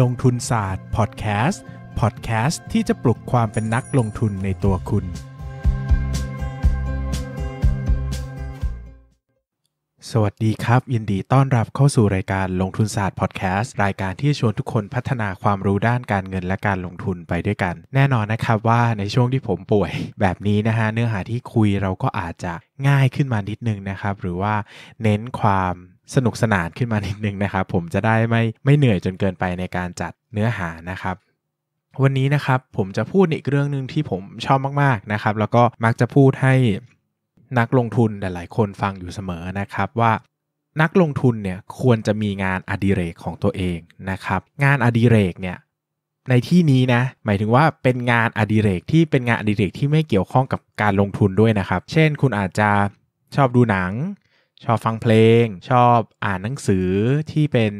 ลงทุนศาสตร์พอดแคสต์พอดแคสต์ที่จะปลุกความเป็นนักลงทุนในตัวคุณ สวัสดีครับ ยินดีต้อนรับเข้าสู่รายการลงทุนศาสตร์พอดแคสต์ รายการที่ชวนทุกคนพัฒนาความรู้ด้านการเงินและการลงทุนไปด้วยกัน แน่นอนนะครับว่าในช่วงที่ผมป่วย แบบนี้นะฮะเนื้อหาที่คุยเราก็อาจจะง่ายขึ้นมานิดนึงนะครับ หรือว่าเน้นความสนุกสนานขึ้นมานิดนึงนะครับ ผมจะได้ไม่ไม่เหนื่อยจนเกินไปในการจัดเนื้อหานะครับ วันนี้นะครับผมจะพูดอีกเรื่องหนึ่งที่ผมชอบมากๆนะครับ แล้วก็มักจะพูดให้นักลงทุนหลายๆคนฟังอยู่เสมอนะครับ ว่านักลงทุนเนี่ยควรจะมีงานอดิเรกของตัวเองนะครับ งานอดิเรกเนี่ยในที่นี้นะหมายถึงว่าเป็นงานอดิเรกที่เป็นงานอดิเรก ที่ไม่เกี่ยวข้องกับการลงทุนด้วยนะครับ เช่น คุณอาจจะชอบดูหนังชอบฟังเพลง ชอบอ่านหนังสือที่เป็น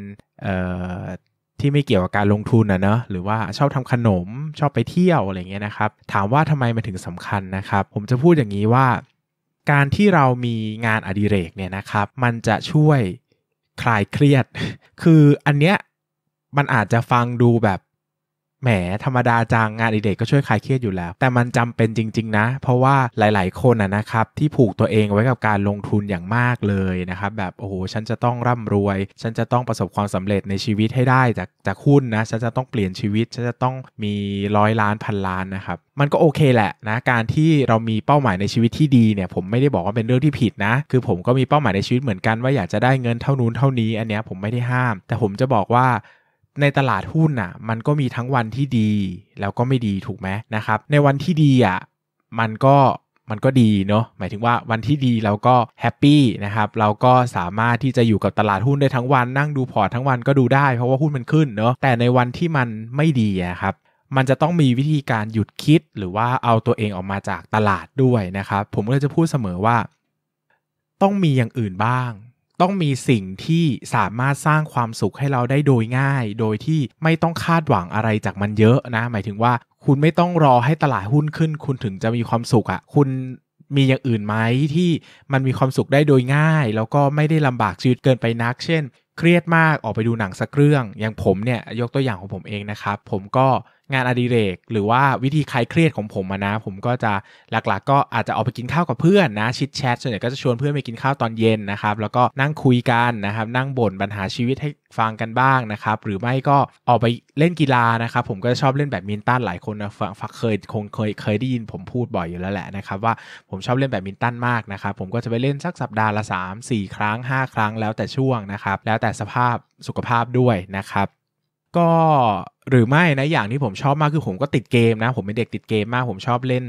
ที่ไม่เกี่ยวกับการลงทุนนะเนอะหรือว่าชอบทำขนมชอบไปเที่ยวอะไรเงี้ยนะครับถามว่าทำไมมันถึงสำคัญนะครับ ผมจะพูดอย่างนี้ว่า การที่เรามีงานอดิเรกเนี่ยนะครับ มันจะช่วยคลายเครียด คืออันเนี้ยมันอาจจะฟังดูแบบแหมธรรมดาจางงานอดิเรกก็ช่วยคลายเครียดอยู่แล้ว แต่มันจำเป็นจริงๆนะ เพราะว่าหลายๆคนะนะครับ ที่ผูกตัวเองไว้กับการลงทุนอย่างมากเลยนะครับแบบ โอ้โห ฉันจะต้องร่ำรวย ฉันจะต้องประสบความสำเร็จในชีวิตให้ได้จากจากหุ้นนะ ฉันจะต้องเปลี่ยนชีวิต ฉันจะต้องมีร้อยล้านพันล้านนะครับ มันก็โอเคแหละนะการที่เรามีเป้าหมายในชีวิตที่ดีเนี่ยผมไม่ได้บอกว่าเป็นเรื่องที่ผิดนะ คือผมก็มีเป้าหมายในชีวิตเหมือนกันว่าอยากจะได้เงินเท่านู้นเท่านี้อันเนี้ยผมไม่ได้ห้าม แต่ผมจะบอกว่าในตลาดหุ้นอ่ะมันก็มีทั้งวันที่ดีแล้วก็ไม่ดีถูกไหมนะครับ ในวันที่ดีอ่ะมันก็มันก็ดีเนาะหมายถึงว่าวันที่ดีเราก็แฮปปี้นะครับเราก็สามารถที่จะอยู่กับตลาดหุ้นได้ทั้งวัน นั่งดูพอร์ตทั้งวันก็ดูได้เพราะว่าหุ้นมันขึ้นเนาะแต่ในวันที่มันไม่ดีอะครับ มันจะต้องมีวิธีการหยุดคิดหรือว่าเอาตัวเองออกมาจากตลาดด้วยนะครับผมก็จะพูดเสมอว่า ต้องมีอย่างอื่นบ้างต้องมีสิ่งที่สามารถสร้างความสุขให้เราได้โดยง่าย โดยที่ไม่ต้องคาดหวังอะไรจากมันเยอะนะ หมายถึงว่าคุณไม่ต้องรอให้ตลาดหุ้นขึ้นคุณถึงจะมีความสุขอะ่ะ คุณมีอย่างอื่นไหมที่มันมีความสุขได้โดยง่าย แล้วก็ไม่ได้ลำบากชีวิตเกินไปนัก เช่นเครียดมาก ออกไปดูหนังสักเรื่อง อย่างผมเนี่ย ยกตัวอย่างของผมเองนะครับ ผมก็งานอดิเรก หรือว่าวิธีคลายเครียดของผมนะ ผมก็จะหลักๆ ก็อาจจะออกไปกินข้าวกับเพื่อนนะ ชิดแชทส่วนใหญ่ก็จะชวนเพื่อนไปกินข้าวตอนเย็นนะครับ แล้วก็นั่งคุยกันนะครับ นั่งบ่นปัญหาชีวิตให้ฟังกันบ้างนะครับ หรือไม่ก็ออกไปเล่นกีฬานะครับ ผมก็ชอบเล่นแบดมินตัน หลายคนนะฟังเคยคงเคยเคยได้ยิน ผมพูดบ่อยอยู่แล้วแหละนะครับว่าผมชอบเล่นแบดมินตันมากนะครับ ผมก็จะไปเล่นสักสัปดาห์ละ3 4 ครั้ง 5 ครั้งแล้วแต่ช่วงนะครับแล้วแต่แต่สภาพสุขภาพด้วยนะครับ ก็หรือไม่นะอย่างที่ผมชอบมากคือผมก็ติดเกมนะผมเป็นเด็กติดเกมมากผมชอบเล่น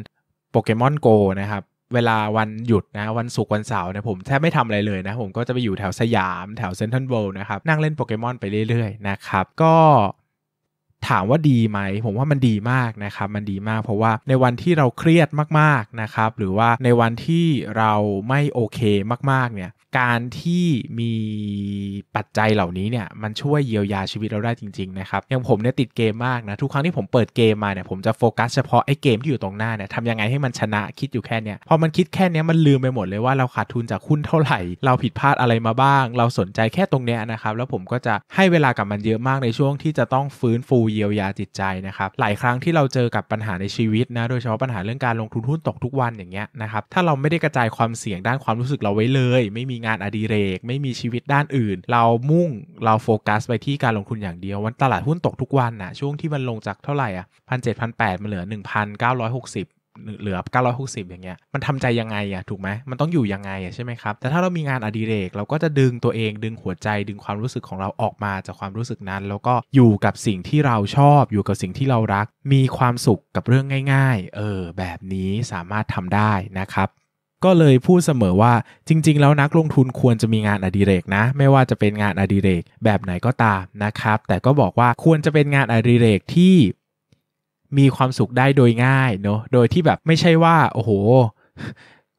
โปเกมอนโกนะครับ เวลาวันหยุดนะวันศุกร์วันเสาร์เนี่ยผมแทบไม่ทำอะไรเลยนะ ผมก็จะไปอยู่แถวสยามแถวเซนนทรัลเวิลด์นะครับ นั่งเล่นโปเกมอนไปเรื่อยๆนะครับ ก็ถามว่าดีไหมผมว่ามันดีมากนะครับ มันดีมากเพราะว่าในวันที่เราเครียดมากๆนะครับ หรือว่าในวันที่เราไม่โอเคมากๆเนี่ยการที่มีปัจจัยเหล่านี้เนี่ยมันช่วยเยียวยาชีวิตเราได้จริงๆนะครับอย่างผมเนี่ยติดเกมมากนะ ทุกครั้งที่ผมเปิดเกมมาเนี่ยผมจะโฟกัสเฉพาะไอ้เกมที่อยู่ตรงหน้าเนี่ยทำยังไงให้มันชนะคิดอยู่แค่เนี้ยพอมันคิดแค่เนี้ยมันลืมไปหมดเลยว่าเราขาดทุนจากหุ้นเท่าไหร่เราผิดพลาดอะไรมาบ้าง เราสนใจแค่ตรงเนี้ยนะครับแล้วผมก็จะให้เวลากับมันเยอะมากในช่วงที่จะต้องฟื้นฟูเยียวยาจิตใจนะครับหลายครั้งที่เราเจอกับปัญหาในชีวิตนะโดยเฉพาะปัญหาเรื่องการลงทุนหุ้นตกทุกวันอย่างเงี้ยนะครับถ้าเราไม่ได้กระจายความเสี่ยงด้านความรู้สึกเราไว้เลย ไม่มีงานอดิเรก ไม่มีชีวิตด้านอื่น เรามุ่งเราโฟกัสไปที่การลงทุนอย่างเดียววันตลาดหุ้นตกทุกวันนะช่วงที่มันลงจากเท่าไหร่อ่ะพันเจ็ดพันแปดมนเหลือหนึ่งพันเก้าร้อยหกสิบเหลือ 960 อย่างเงี้ยมันทำใจยังไงอะถูกไหมมันต้องอยู่ยังไงอะใช่ไหมครับแต่ถ้าเรามีงานอดิเรก เราก็จะดึงตัวเองดึงหัวใจดึงความรู้สึกของเราออกมาจากความรู้สึกนั้นแล้วก็อยู่กับสิ่งที่เราชอบอยู่กับสิ่งที่เรารักมีความสุขกับเรื่องง่าย ๆเออแบบนี้สามารถทำได้นะครับก็เลยพูดเสมอว่าจริง ๆ แล้วนักลงทุนควรจะมีงานอดิเรกนะ ไม่ว่าจะเป็นงานอดิเรกแบบไหนก็ตามนะครับ แต่ก็บอกว่าควรจะเป็นงานอดิเรกที่มีความสุขได้โดยง่ายเนาะโดยที่แบบไม่ใช่ว่า โอ้โห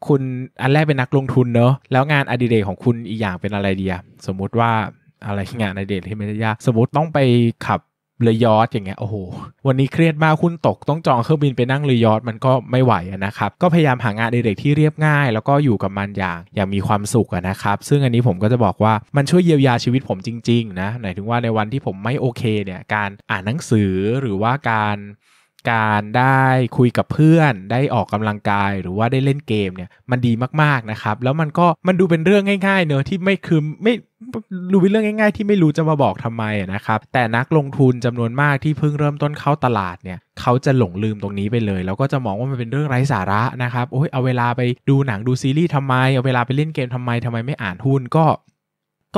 คุณอันแรกเป็นนักลงทุนเนาะแล้วงานอดิเรกของคุณอีกอย่างเป็นอะไรเดีย สมมุติว่าอะไรงานอดิเรกที่ไม่ได้ยากสมมติต้องไปขับเรือยอทอย่างเงี้ยโอ้โหวันนี้เครียดมากคุณตกต้องจองเครื่องบินไปนั่งเรือยอทมันก็ไม่ไหวนะครับก็พยายามหางานเด็กๆที่เรียบง่ายแล้วก็อยู่กับมันอย่างอย่างมีความสุขนะครับซึ่งอันนี้ผมก็จะบอกว่ามันช่วยเยียวยาชีวิตผมจริงๆนะหมายถึงว่าในวันที่ผมไม่โอเคเนี่ยการอ่านหนังสือหรือว่าการการได้คุยกับเพื่อนได้ออกกำลังกายหรือว่าได้เล่นเกมเนี่ยมันดีมากๆนะครับแล้วมันก็มันดูเป็นเรื่องง่าย ๆ เนอะที่ไม่คือไม่ดูเป็นเรื่องง่าย ๆ ที่ไม่รู้จะมาบอกทำไมนะครับ แต่นักลงทุนจำนวนมากที่เพิ่งเริ่มต้นเข้าตลาดเนี่ยเขาจะหลงลืมตรงนี้ไปเลย แล้วก็จะมองว่ามันเป็นเรื่องไร้สาระนะครับโอ้ยเอาเวลาไปดูหนังดูซีรีส์ทำไม เอาเวลาไปเล่นเกมทำไมทำไมไม่อ่านหุ้นก็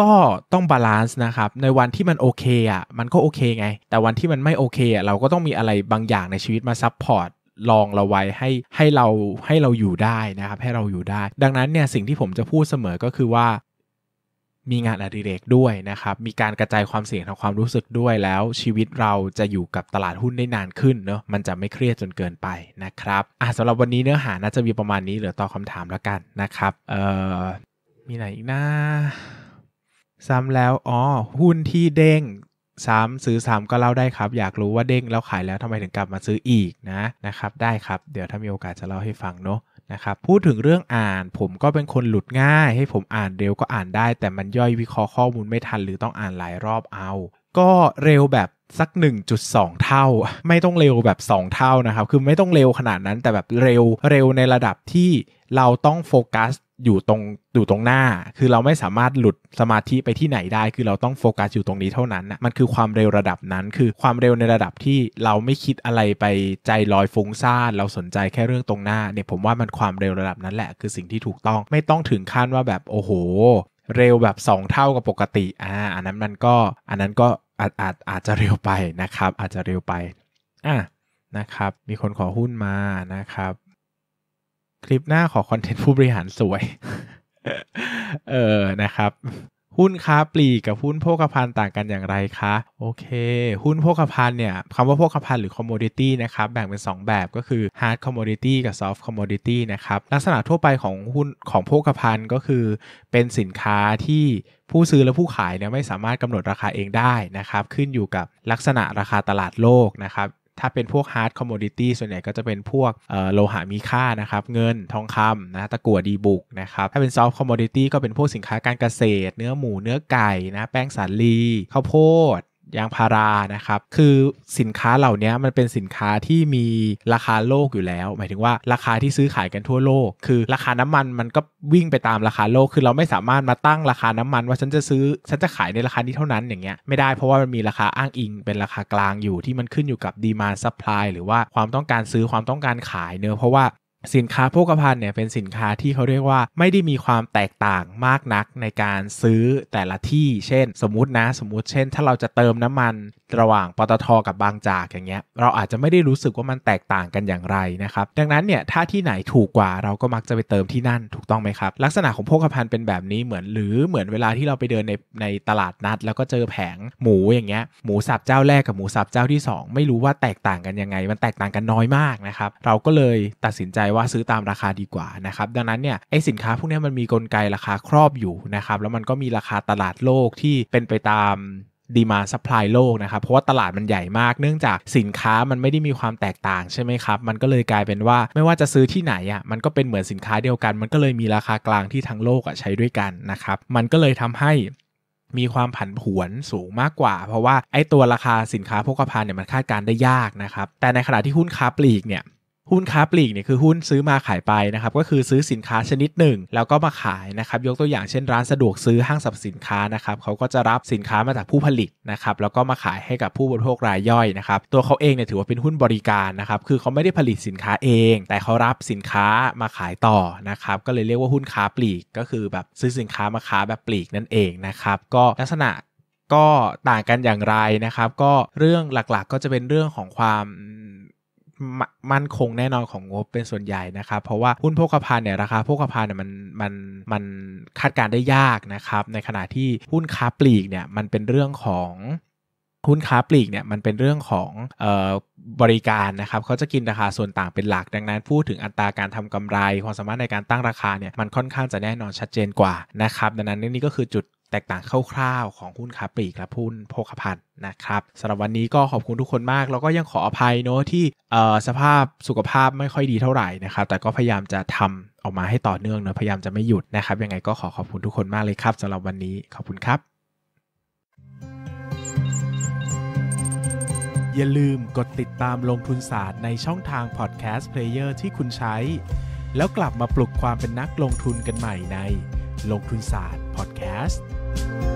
ก็ต้องบาลานซ์นะครับในวันที่มันโอเคอ่ะมันก็โอเคไง แต่วันที่มันไม่โอเคอ่ะเราก็ต้องมีอะไรบางอย่างในชีวิตมาซับพอร์ตลองเราไว้ให้ให้เราให้เราอยู่ได้นะครับให้เราอยู่ได้ดังนั้นเนี่ยสิ่งที่ผมจะพูดเสมอก็คือว่ามีงานอดิเรกด้วยนะครับ มีการกระจายความเสี่ยงทางความรู้สึกด้วยแล้ว ชีวิตเราจะอยู่กับตลาดหุ้นได้นานขึ้นเนาะ มันจะไม่เครียดจนเกินไปนะครับอ่ะสำหรับวันนี้เนื้อหาน่าจะมีประมาณนี้เหลือต่อคำถามแล้วกันนะครับ เอ่อ มีไหนอีกนะ ซ้ำแล้ว อ๋อ หุ้นที่เด้งซ้ำซื้อซ้ำก็เล่าได้ครับ อยากรู้ว่าเด้งแล้วขายแล้วทำไมถึงกลับมาซื้ออีกนะ นะครับ ได้ครับ เดี๋ยวถ้ามีโอกาสจะเล่าให้ฟังเนาะนะครับพูดถึงเรื่องอ่านผมก็เป็นคนหลุดง่ายให้ผมอ่านเร็วก็อ่านได้ แต่มันย่อยวิเคราะห์ข้อมูลไม่ทันหรือต้องอ่านหลายรอบเอาก็เร็วแบบสัก 1.2 เท่า ไม่ต้องเร็วแบบ 2 เท่านะครับคือไม่ต้องเร็วขนาดนั้นแต่แบบเร็วเร็วในระดับที่เราต้องโฟกัสอยู่ตรงอยู่ตรงหน้าคือเราไม่สามารถหลุดสมาธิไปที่ไหนได้คือเราต้องโฟกัสอยู่ตรงนี้เท่านั้นนะมันคือความเร็วระดับนั้น คือความเร็วในระดับที่เราไม่คิดอะไรไปใจลอยฟุ้งซ่านเราสนใจแค่เรื่องตรงหน้าเนี่ยผมว่ามันความเร็วระดับนั้นแหละ คือสิ่งที่ถูกต้องไม่ต้องถึงขั้นว่าแบบโอ้โหเร็วแบบ 2 เท่ากับปกติอ่าอันนั้นมันก็อันนั้นก็อาจ อาจ อาจจะเร็วไปนะครับ อาจจะเร็วไป อ่ะนะครับ มีคนขอหุ้นมานะครับ คลิปหน้าขอคอนเทนต์ผู้บริหารสวย เออนะครับหุ้นค้าปลีกกับหุ้นโภคภัณฑ์ต่างกันอย่างไรคะ โอเค หุ้นโภคภัณฑ์เนี่ย คำว่าโภคภัณฑ์หรือคอมมดิตี้นะครับ แบ่งเป็น 2 แบบก็คือฮาร์ดคอมมดิตี้กับซอฟต์คอมมดิตี้นะครับ ลักษณะทั่วไปของหุ้นของโภคภัณฑ์ก็คือเป็นสินค้าที่ผู้ซื้อและผู้ขายเนี่ยไม่สามารถกำหนดราคาเองได้นะครับ ขึ้นอยู่กับลักษณะราคาตลาดโลกนะครับถ้าเป็นพวกฮาร์ดคอมมอดิตี้ส่วนใหญ่ก็จะเป็นพวกโลหะมีค่านะครับเงินทองคำนะตะกั่วดีบุกนะครับถ้าเป็นซอฟต์คอมมอดิตี้ก็เป็นพวกสินค้าการเกษตร เนื้อหมูเนื้อไก่นะแป้งสาลีข้าวโพดยางพารา นะครับ คือสินค้าเหล่านี้มันเป็นสินค้าที่มีราคาโลกอยู่แล้ว หมายถึงว่าราคาที่ซื้อขายกันทั่วโลก คือ ราคาน้ำมันมันก็วิ่งไปตามราคาโลก คือเราไม่สามารถมาตั้งราคาน้ำมัน ว่าฉันจะซื้อ ฉันจะขายในราคานี้เท่านั้นอย่างเงี้ยไม่ได้เพราะว่ามันมีราคาอ้างอิง เป็นราคากลางอยู่ที่มันขึ้นอยู่กับดีมาซัพพลายหรือว่าความต้องการซื้อความต้องการขายเน้อเพราะว่าสินค้าโภคภัณฑ์เนี่ยเป็นสินค้าที่เขาเรียกว่าไม่ได้มีความแตกต่างมากนักในการซื้อแต่ละที่ เช่น สมมตินะ สมมติเช่นถ้าเราจะเติมน้ำมันระหว่างปตทกับบางจากอย่างเงี้ยเราอาจจะไม่ได้รู้สึกว่ามันแตกต่างกันอย่างไรนะครับดังนั้นเนี่ยถ้าที่ไหนถูกกว่าเราก็มักจะไปเติมที่นั่นถูกต้องไหมครับ ลักษณะของโภคภัณฑ์เป็นแบบนี้เหมือนหรือเหมือนเวลาที่เราไปเดินในในตลาดนัดแล้วก็เจอแผงหมูอย่างเงี้ยหมูสับเจ้าแรกกับหมูสับเจ้าที่ 2 ไม่รู้ว่าแตกต่างกันยังไง มันแตกต่างกันน้อยมากนะครับเราก็เลยตัดสินใจว่าซื้อตามราคาดีกว่านะครับ ดังนั้นเนี่ยไอสินค้าพวกนี้มันมีกลไกราคาครอบอยู่นะครับแล้วมันก็มีราคาตลาดโลกที่เป็นไปตามดีมาซัพพลายโลกนะครับเพราะว่าตลาดมันใหญ่มาก เนื่องจากสินค้ามันไม่ได้มีความแตกต่างใช่ไหมครับมันก็เลยกลายเป็นว่าไม่ว่าจะซื้อที่ไหนอ่ะมันก็เป็นเหมือนสินค้าเดียวกัน มันก็เลยมีราคากลางที่ทั้งโลกอ่ะใช้ด้วยกันนะครับมันก็เลยทำให้มีความผันผวนสูงมากกว่า เพราะว่าไอ้ตัวราคาสินค้าโภคภัณฑ์เนี่ยมันคาดการได้ยากนะครับแต่ในขณะที่หุ้นค้าปลีกเนี่ยหุ้นค้าปลีกเนี่ยคือหุ้นซื้อมาขายไปนะครับก็คือซื้อสินค้าชนิดหนึ่ง แล้วก็มาขายนะครับ ยกตัวอย่างเช่นร้านสะดวกซื้อห้างสรรพสินค้านะครับเขาก็จะรับสินค้ามาจากผู้ผลิตนะครับแล้วก็มาขายให้กับผู้บริโภครายย่อยนะครับตัวเขาเองเนี่ยถือว่าเป็นหุ้นบริการนะครับคือเขาไม่ได้ผลิตสินค้าเอง แต่เขารับสินค้ามาขายต่อนะครับ ก็เลยเรียกว่าหุ้นค้าปลีกก็คือแบบซื้อสินค้ามาค้าแบบปลีกนั่นเองนะครับ ก็ลักษณะก็ต่างกันอย่างไรนะครับ ก็เรื่องหลักๆก็จะเป็นเรื่องของความมั่นคงแน่นอนของงบเป็นส่วนใหญ่นะครับเพราะว่าหุ้นโภคภัณฑ์เนี่ยราคาโภคภัณฑ์เนี่ยมันมันมันคาดการได้ยากนะครับ ในขณะที่หุ้นค้าปลีกเนี่ยมันเป็นเรื่องของหุ้นค้าปลีกเนี่ยมันเป็นเรื่องของออบริการนะครับเขาจะกินราคาส่วนต่างเป็นหลักดังนั้นพูดถึงอัตราการทำกำไรความสามารถในการตั้งราคาเนี่ยมันค่อนข้างจะแน่นอนชัดเจนกว่า นะครับดังนั้นนี่ก็คือจุดแตกต่างคร่าวๆของหุ้นคาปรีกและหุ้นโภคภัณฑ์นะครับสำหรับวันนี้ก็ขอบคุณทุกคนมาก แล้วก็ยังขออภัยเนาะที่สภาพสุขภาพไม่ค่อยดีเท่าไหร่นะครับแต่ก็พยายามจะทำออกมาให้ต่อเนื่องเนาะพยายามจะไม่หยุดนะครับยังไงก็ขอขอบคุณทุกคนมากเลยครับสำหรับวันนี้ขอบคุณครับอย่าลืมกดติดตามลงทุนศาสตร์ในช่องทางพอดแคสต์เพลเยอร์ที่คุณใช้ แล้วกลับมาปลุกความเป็นนักลงทุนกันใหม่ในลงทุนศาสตร์พอดแคสต์ you